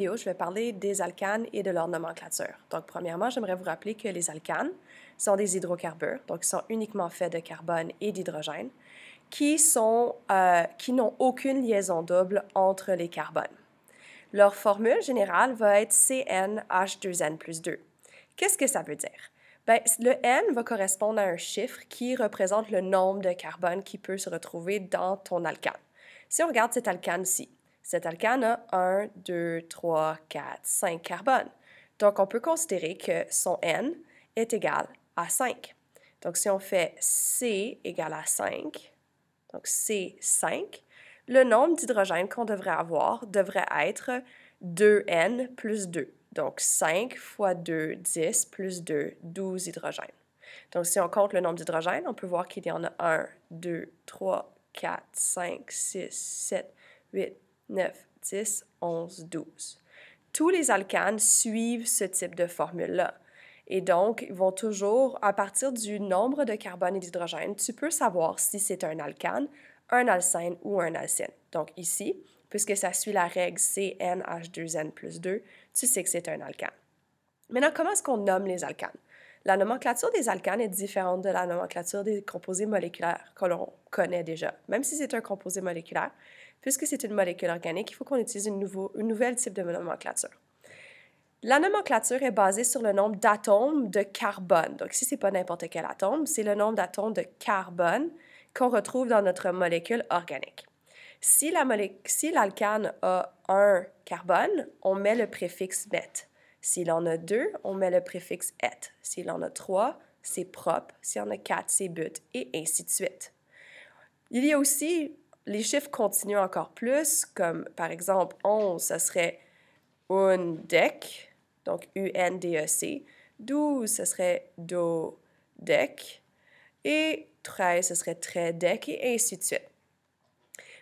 je vais parler des alcanes et de leur nomenclature. Donc, premièrement, j'aimerais vous rappeler que les alcanes sont des hydrocarbures, donc ils sont uniquement faits de carbone et d'hydrogène, qui, sont, euh, qui n'ont aucune liaison double entre les carbones. Leur formule générale va être CnH2n plus 2. Qu'est-ce que ça veut dire? Bien, le N va correspondre à un chiffre qui représente le nombre de carbone qui peut se retrouver dans ton alcane. Si on regarde cet alcane-ci, cet alcane a 1, 2, 3, 4, 5 carbones. Donc, on peut considérer que son N est égal à 5. Donc, si on fait C égale à 5, donc C5, le nombre d'hydrogènes qu'on devrait avoir devrait être 2N plus 2. Donc, 5 fois 2, 10, plus 2, 12 hydrogènes. Donc, si on compte le nombre d'hydrogènes, on peut voir qu'il y en a 1, 2, 3, 4, 5, 6, 7, 8, 9, 10, 11, 12. Tous les alcanes suivent ce type de formule-là. Et donc, ils vont toujours, à partir du nombre de carbone et d'hydrogène, tu peux savoir si c'est un alcane, un alcène ou un alcène. Donc ici, puisque ça suit la règle CnH2n plus 2, tu sais que c'est un alcane. Maintenant, comment est-ce qu'on nomme les alcanes? La nomenclature des alcanes est différente de la nomenclature des composés moléculaires que l'on connaît déjà. Même si c'est un composé moléculaire, puisque c'est une molécule organique, il faut qu'on utilise une, nouveau, une nouvelle type de nomenclature. La nomenclature est basée sur le nombre d'atomes de carbone. Donc, si ce n'est pas n'importe quel atome, c'est le nombre d'atomes de carbone qu'on retrouve dans notre molécule organique. Si l'alcane si a un carbone, on met le préfixe net. S'il en a deux, on met le préfixe et. S'il en a trois, c'est propre. S'il en a quatre, c'est but, et ainsi de suite. Il y a aussi les chiffres continuent encore plus, comme par exemple 11, ce serait UNDEC, donc u n d e c 12, ce serait do dec. Et 13, ce serait « dec, et ainsi de suite.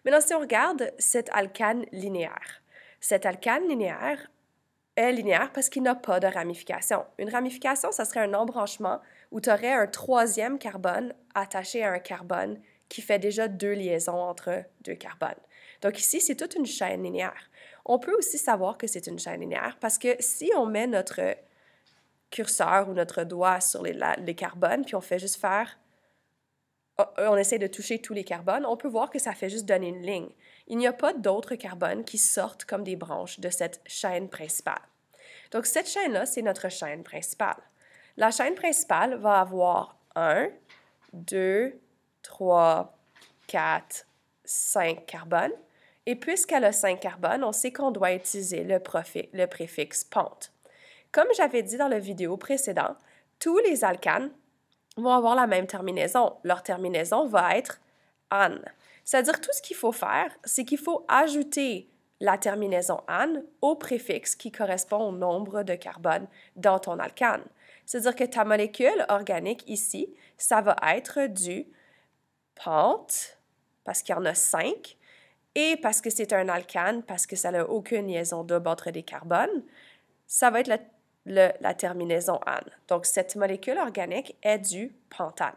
Maintenant, si on regarde cet alcane linéaire, cet alcane linéaire est linéaire parce qu'il n'a pas de ramification. Une ramification, ce serait un embranchement où tu aurais un troisième carbone attaché à un carbone qui fait déjà deux liaisons entre deux carbones. Donc ici, c'est toute une chaîne linéaire. On peut aussi savoir que c'est une chaîne linéaire parce que si on met notre curseur ou notre doigt sur les, les carbones, puis on fait juste faire, oh, euh, on essaie de toucher tous les carbones, on peut voir que ça fait juste donner une ligne. Il n'y a pas d'autres carbones qui sortent comme des branches de cette chaîne principale. Donc cette chaîne-là, c'est notre chaîne principale. La chaîne principale va avoir 1, 2, 3, 4, 5 carbones. Et puisqu'elle a 5 carbones, on sait qu'on doit utiliser le, préfixe pente. Comme j'avais dit dans la vidéo précédente, tous les alcanes vont avoir la même terminaison. Leur terminaison va être an. C'est-à-dire tout ce qu'il faut faire, c'est qu'il faut ajouter la terminaison an au préfixe qui correspond au nombre de carbones dans ton alcane. C'est-à-dire que ta molécule organique ici, ça va être du pente, parce qu'il y en a cinq, et parce que c'est un alcane, parce que ça n'a aucune liaison double entre des carbones, ça va être la terminaison ane. Donc, cette molécule organique est du pentane.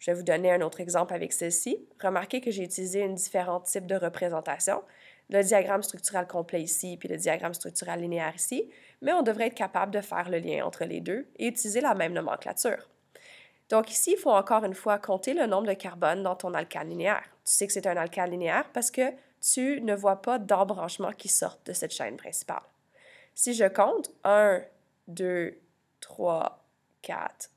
Je vais vous donner un autre exemple avec celle-ci. Remarquez que j'ai utilisé un différent type de représentation, le diagramme structural complet ici, puis le diagramme structural linéaire ici, mais on devrait être capable de faire le lien entre les deux et utiliser la même nomenclature. Donc ici, il faut encore une fois compter le nombre de carbone dans ton alcane linéaire. Tu sais que c'est un alcane linéaire parce que tu ne vois pas d'embranchement qui sort de cette chaîne principale. Si je compte 1, 2, 3, 4,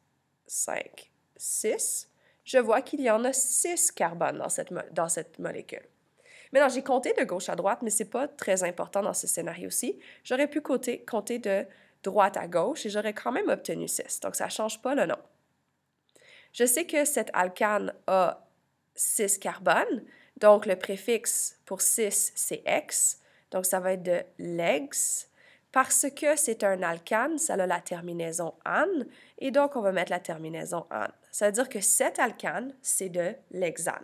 5, 6, je vois qu'il y en a 6 carbones dans cette, molécule. Maintenant, j'ai compté de gauche à droite, mais ce n'est pas très important dans ce scénario-ci. J'aurais pu compter, compter de droite à gauche et j'aurais quand même obtenu 6, donc ça ne change pas le nombre. Je sais que cet alcane a 6 carbones, donc le préfixe pour 6, c'est X, donc ça va être de l'ex. Parce que c'est un alcane, ça a la terminaison an, et donc on va mettre la terminaison an. Ça veut dire que cet alcane, c'est de l'hexane.